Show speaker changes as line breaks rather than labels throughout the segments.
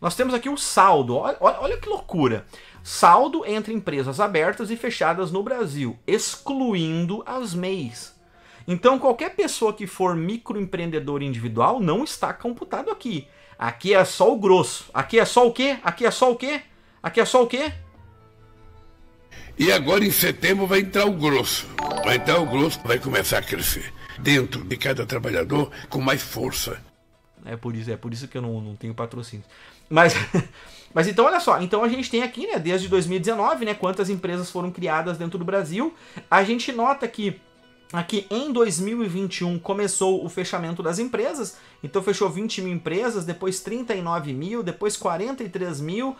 Nós temos aqui o saldo. Olha, olha que loucura. Saldo entre empresas abertas e fechadas no Brasil, excluindo as MEIs. Então, qualquer pessoa que for microempreendedor individual não está computado aqui. Aqui é só o grosso. Aqui é só o quê? Aqui é só o quê? Aqui é só o quê? E agora em setembro vai entrar o grosso. Vai entrar o grosso, vai começar a crescer dentro de cada trabalhador com mais força. É por isso, é por isso que eu não, não tenho patrocínio. Mas, mas então olha só, então a gente tem aqui, né, desde 2019, né, quantas empresas foram criadas dentro do Brasil. A gente nota que Aqui em 2021 começou o fechamento das empresas, então fechou 20 mil empresas, depois 39 mil, depois 43 mil.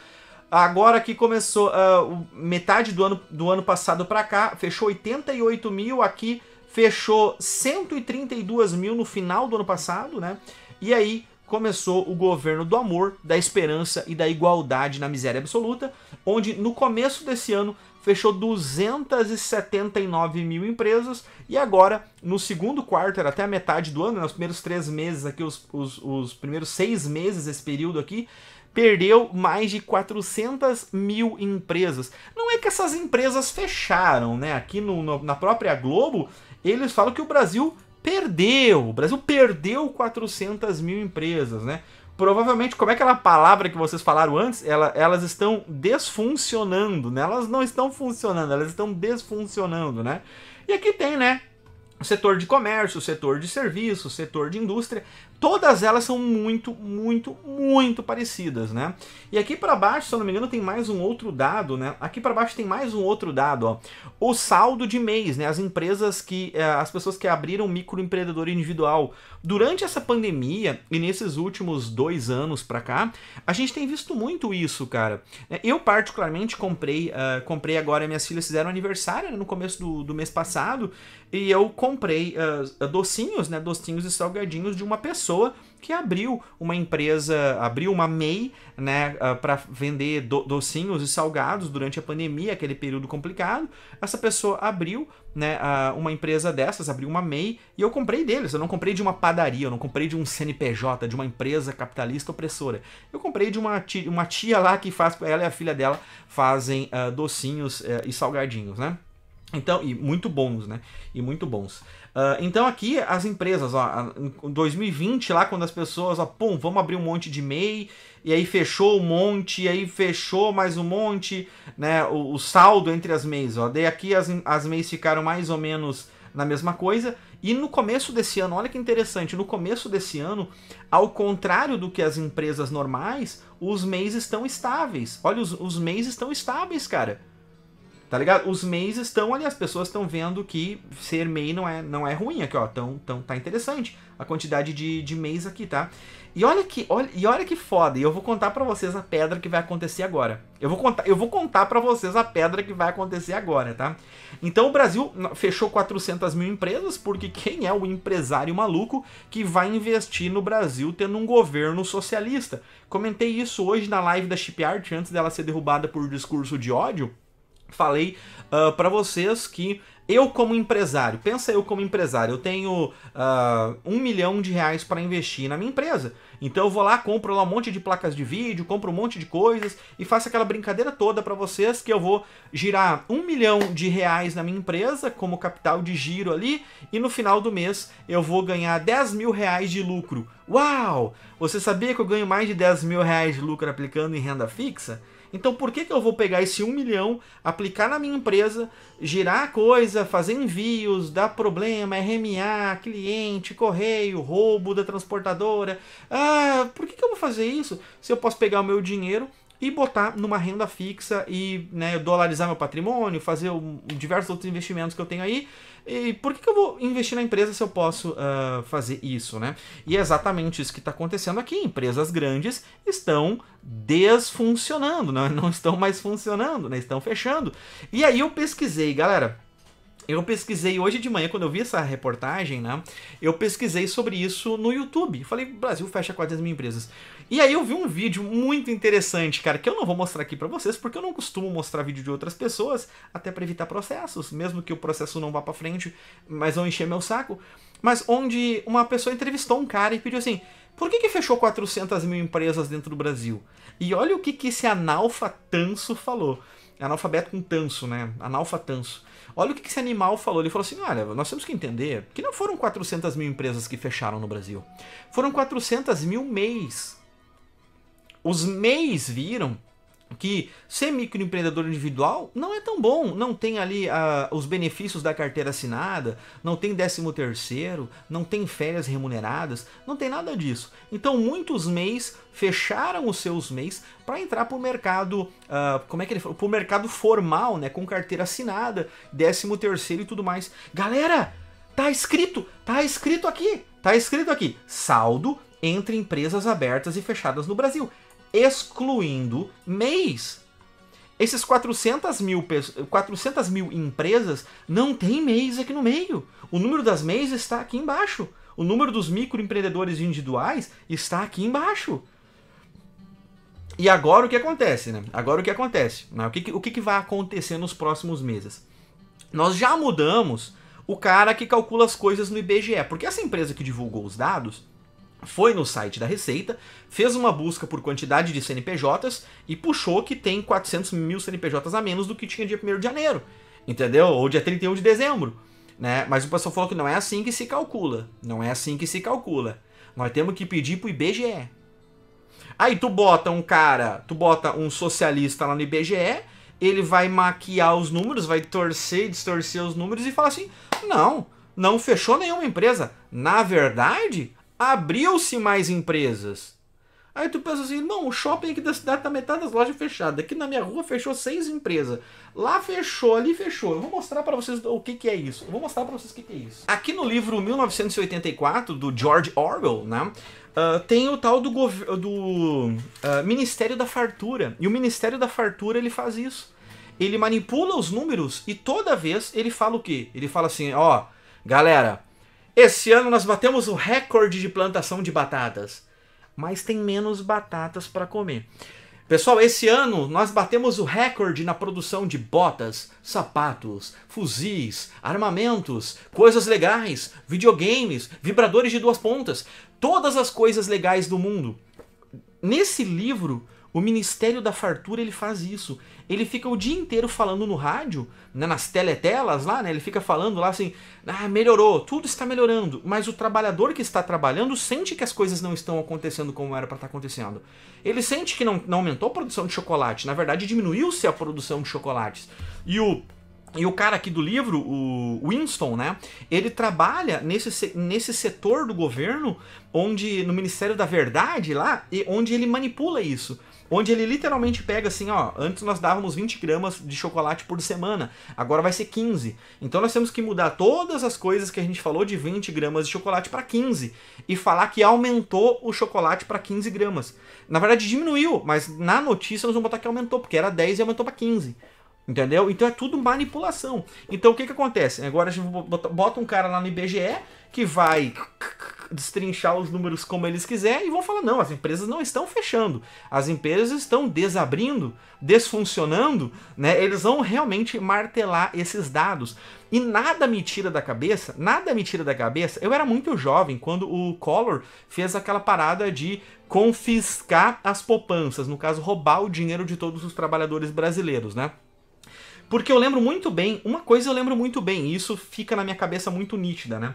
Agora que começou uh, metade do ano, do ano passado para cá, fechou 88 mil, aqui fechou 132 mil no final do ano passado, né? E aí começou o governo do amor, da esperança e da igualdade na miséria absoluta, onde no começo desse ano fechou 279 mil empresas e agora, no segundo quarto, era até a metade do ano, nos né, primeiros três meses aqui, os, os, os primeiros seis meses desse período aqui, perdeu mais de 400 mil empresas. Não é que essas empresas fecharam, né? Aqui no, no, na própria Globo, eles falam que o Brasil perdeu. O Brasil perdeu 400 mil empresas, né? Provavelmente, como é aquela palavra que vocês falaram antes, ela, elas estão desfuncionando, né? Elas não estão funcionando, elas estão desfuncionando, né? E aqui tem, né? O setor de comércio, o setor de serviço, o setor de indústria, todas elas são muito, muito, muito parecidas, né? E aqui para baixo, se eu não me engano, tem mais um outro dado, né? Aqui para baixo tem mais um outro dado, ó. O saldo de mês, né? As empresas que, eh, as pessoas que abriram microempreendedor individual durante essa pandemia e nesses últimos dois anos para cá, a gente tem visto muito isso, cara. É, eu particularmente comprei, uh, comprei agora minhas filhas fizeram aniversário né? no começo do, do mês passado e eu comprei uh, docinhos, né? Docinhos e salgadinhos de uma pessoa pessoa que abriu uma empresa, abriu uma MEI, né, ah, para vender do, docinhos e salgados durante a pandemia, aquele período complicado. Essa pessoa abriu, né, ah, uma empresa dessas, abriu uma MEI e eu comprei deles. Eu não comprei de uma padaria, eu não comprei de um CNPJ, de uma empresa capitalista opressora. Eu comprei de uma tia, uma tia lá que faz, ela e a filha dela fazem uh, docinhos uh, e salgadinhos, né? Então, e muito bons, né? E muito bons. Uh, então aqui as empresas, ó, em 2020 lá quando as pessoas, ó, pum, vamos abrir um monte de MEI, e aí fechou um monte, e aí fechou mais um monte, né? O, o saldo entre as MEIs, ó. Daí aqui as, as MEIs ficaram mais ou menos na mesma coisa. E no começo desse ano, olha que interessante, no começo desse ano, ao contrário do que as empresas normais, os MEIs estão estáveis. Olha, os, os MEIs estão estáveis, cara Tá ligado? Os MEIs estão ali, as pessoas estão vendo que ser MEI não é, não é ruim aqui, ó. Tão, tão, tá interessante a quantidade de, de MEIs aqui, tá? E olha que, olha, e olha que foda, e eu vou contar para vocês a pedra que vai acontecer agora. Eu vou contar, eu vou contar para vocês a pedra que vai acontecer agora, tá? Então o Brasil fechou 400 mil empresas, porque quem é o empresário maluco que vai investir no Brasil tendo um governo socialista? Comentei isso hoje na live da Shipyard, antes dela ser derrubada por discurso de ódio falei uh, ah, para vocês que eu como empresário, pensa eu como empresário, eu tenho uh, um milhão de reais para investir na minha empresa. Então eu vou lá, compro lá um monte de placas de vídeo, compro um monte de coisas e faço aquela brincadeira toda para vocês que eu vou girar um milhão de reais na minha empresa como capital de giro ali e no final do mês eu vou ganhar 10 mil reais de lucro. Uau! Você sabia que eu ganho mais de 10 mil reais de lucro aplicando em renda fixa? Então por que, que eu vou pegar esse 1 milhão, aplicar na minha empresa, girar a coisa, fazer envios, dar problema, RMA, cliente, correio, roubo da transportadora? Ah, por que, que eu vou fazer isso se eu posso pegar o meu dinheiro e botar numa renda fixa e né, dolarizar meu patrimônio, fazer um, diversos outros investimentos que eu tenho aí. E por que, que eu vou investir na empresa se eu posso uh, fazer isso, né? E é exatamente isso que está acontecendo aqui. Empresas grandes estão desfuncionando, né? não estão mais funcionando, né? estão fechando. E aí eu pesquisei, galera eu pesquisei hoje de manhã, quando eu vi essa reportagem, né? Eu pesquisei sobre isso no YouTube. Falei, Brasil fecha 400 mil empresas. E aí eu vi um vídeo muito interessante, cara, que eu não vou mostrar aqui para vocês, porque eu não costumo mostrar vídeo de outras pessoas, até para evitar processos, mesmo que o processo não vá para frente, mas vão encher meu saco. Mas onde uma pessoa entrevistou um cara e pediu assim: por que, que fechou 400 mil empresas dentro do Brasil? E olha o que, que esse analfa tanso falou. É analfabeto com tanso, né? Analfatanso. Olha o que esse animal falou. Ele falou assim: olha, nós temos que entender que não foram 400 mil empresas que fecharam no Brasil. Foram 400 mil MEIs. Os MEIs viram que ser microempreendedor individual não é tão bom, não tem ali ah, os benefícios da carteira assinada, não tem 13 terceiro, não tem férias remuneradas, não tem nada disso. Então muitos MEIs fecharam os seus MEIs para entrar para o mercado, ah, como é que ele falou, para o mercado formal, né, com carteira assinada, 13 terceiro e tudo mais. Galera, tá escrito, tá escrito aqui, tá escrito aqui, saldo entre empresas abertas e fechadas no Brasil excluindo MEIs. Esses 400 mil, 400 mil empresas não tem MEIs aqui no meio. O número das MEIs está aqui embaixo. O número dos microempreendedores individuais está aqui embaixo. E agora o que acontece, né? Agora o que acontece? Né? O, que, o que, que vai acontecer nos próximos meses? Nós já mudamos o cara que calcula as coisas no IBGE, porque essa empresa que divulgou os dados, foi no site da Receita, fez uma busca por quantidade de CNPJs e puxou que tem 400 mil CNPJs a menos do que tinha dia 1 de janeiro, entendeu? Ou dia 31 de dezembro, né? Mas o pessoal falou que não é assim que se calcula, não é assim que se calcula. Nós temos que pedir pro IBGE. Aí tu bota um cara, tu bota um socialista lá no IBGE, ele vai maquiar os números, vai torcer, distorcer os números e fala assim: não, não fechou nenhuma empresa. Na verdade, abriu-se mais empresas. Aí tu pensa assim, irmão, o shopping aqui da cidade tá metade das lojas fechadas. Aqui na minha rua fechou seis empresas. Lá fechou, ali fechou. Eu vou mostrar para vocês o que, que é isso. Eu vou mostrar para vocês o que, que é isso. Aqui no livro 1984, do George Orwell, né? Uh, tem o tal do, do uh, Ministério da Fartura. E o Ministério da Fartura ele faz isso. Ele manipula os números e toda vez ele fala o quê? Ele fala assim, ó, galera, esse ano nós batemos o recorde de plantação de batatas, mas tem menos batatas para comer. Pessoal, esse ano nós batemos o recorde na produção de botas, sapatos, fuzis, armamentos, coisas legais, videogames, vibradores de duas pontas, todas as coisas legais do mundo. Nesse livro, o Ministério da Fartura ele faz isso. Ele fica o dia inteiro falando no rádio, né, nas teletelas lá, né? Ele fica falando lá assim: ah, melhorou, tudo está melhorando. Mas o trabalhador que está trabalhando sente que as coisas não estão acontecendo como era para estar tá acontecendo. Ele sente que não, não aumentou a produção de chocolate, na verdade diminuiu-se a produção de chocolates. E o e o cara aqui do livro, o Winston, né? Ele trabalha nesse, nesse setor do governo, onde no Ministério da Verdade lá, onde ele manipula isso onde ele literalmente pega assim, ó, antes nós dávamos 20 gramas de chocolate por semana, agora vai ser 15. Então nós temos que mudar todas as coisas que a gente falou de 20 gramas de chocolate para 15 e falar que aumentou o chocolate para 15 gramas. Na verdade diminuiu, mas na notícia nós vamos botar que aumentou, porque era 10 e aumentou para 15. Entendeu? Então é tudo manipulação. Então o que que acontece? Agora a gente bota um cara lá no IBGE que vai destrinchar os números como eles quiserem e vão falar: não, as empresas não estão fechando, as empresas estão desabrindo, desfuncionando, né? Eles vão realmente martelar esses dados. E nada me tira da cabeça, nada me tira da cabeça. Eu era muito jovem quando o Collor fez aquela parada de confiscar as poupanças, no caso, roubar o dinheiro de todos os trabalhadores brasileiros, né? Porque eu lembro muito bem, uma coisa eu lembro muito bem, e isso fica na minha cabeça muito nítida, né?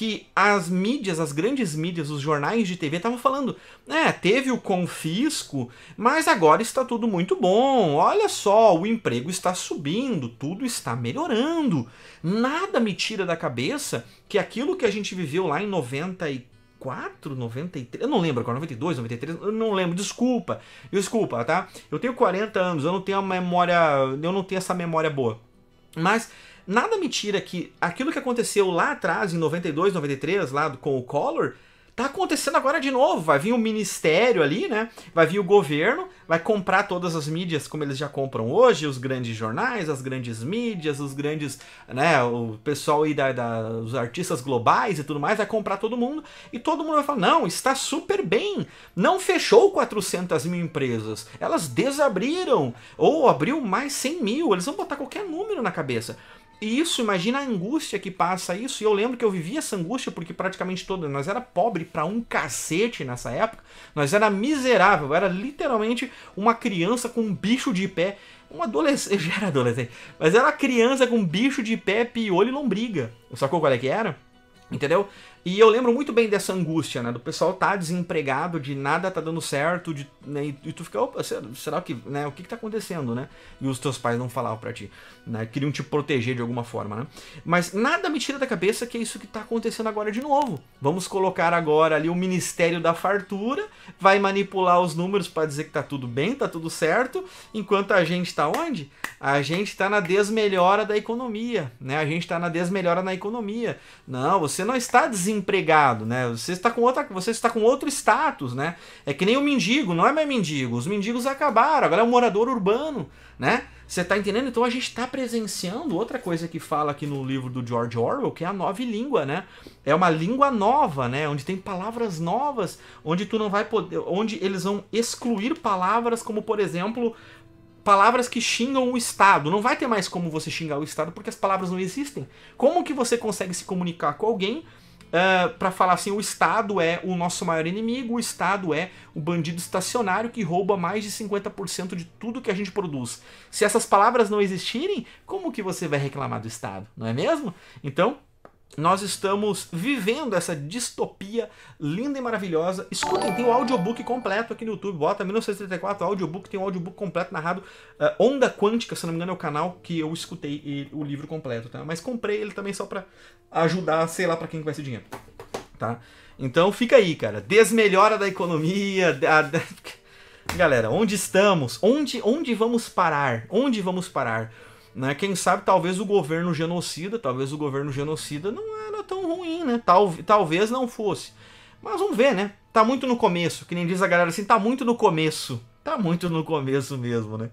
que as mídias, as grandes mídias, os jornais de TV estavam falando, é, teve o confisco, mas agora está tudo muito bom. Olha só, o emprego está subindo, tudo está melhorando. Nada me tira da cabeça que aquilo que a gente viveu lá em 94, 93, eu não lembro agora, 92, 93, eu não lembro, desculpa. Desculpa, tá? Eu tenho 40 anos, eu não tenho a memória, eu não tenho essa memória boa. Mas nada me tira que aquilo que aconteceu lá atrás, em 92, 93, lá com o Collor, tá acontecendo agora de novo. Vai vir o ministério ali, né? Vai vir o governo, vai comprar todas as mídias como eles já compram hoje, os grandes jornais, as grandes mídias, os grandes, né? O pessoal aí da, da os artistas globais e tudo mais vai comprar todo mundo e todo mundo vai falar não, está super bem. Não fechou 400 mil empresas, elas desabriram ou abriu mais 100 mil. Eles vão botar qualquer número na cabeça. E isso, imagina a angústia que passa isso. E eu lembro que eu vivia essa angústia porque praticamente toda nós era pobre para um cacete nessa época. Nós era miserável, eu era literalmente uma criança com um bicho de pé, um adolescente, já era adolescente, mas era uma criança com um bicho de pé, piolho e lombriga. Sacou qual é que era? Entendeu? E eu lembro muito bem dessa angústia, né? Do pessoal tá desempregado, de nada tá dando certo, de, né? e, tu fica, opa, será que, né? O que que tá acontecendo, né? E os teus pais não falavam para ti, né? Queriam te proteger de alguma forma, né? Mas nada me tira da cabeça que é isso que tá acontecendo agora de novo. Vamos colocar agora ali o Ministério da Fartura, vai manipular os números para dizer que tá tudo bem, tá tudo certo, enquanto a gente tá onde? A gente tá na desmelhora da economia, né? A gente tá na desmelhora na economia. Não, você você não está desempregado, né? Você está com outra, você está com outro status, né? É que nem o mendigo, não é mais mendigo. Os mendigos acabaram, agora é o morador urbano, né? Você está entendendo? Então a gente está presenciando outra coisa que fala aqui no livro do George Orwell, que é a nova língua, né? É uma língua nova, né? Onde tem palavras novas, onde tu não vai poder, onde eles vão excluir palavras como, por exemplo, palavras que xingam o Estado. Não vai ter mais como você xingar o Estado porque as palavras não existem. Como que você consegue se comunicar com alguém uh, ah, para falar assim: o Estado é o nosso maior inimigo, o Estado é o bandido estacionário que rouba mais de 50% de tudo que a gente produz? Se essas palavras não existirem, como que você vai reclamar do Estado? Não é mesmo? Então, nós estamos vivendo essa distopia linda e maravilhosa. Escutem, tem o um audiobook completo aqui no YouTube. Bota 1934 audiobook, tem o um audiobook completo narrado. Uh, Onda Quântica, se não me engano, é o canal que eu escutei o livro completo, tá? Mas comprei ele também só para ajudar, sei lá, para quem vai esse dinheiro, tá? Então fica aí, cara. Desmelhora da economia. Galera, onde estamos? Onde, onde vamos parar? Onde vamos parar? Né? Quem sabe talvez o governo genocida, talvez o governo genocida não era tão ruim, né? Tal, talvez não fosse. Mas vamos ver, né? Tá muito no começo, que nem diz a galera assim, tá muito no começo. Tá muito no começo mesmo, né?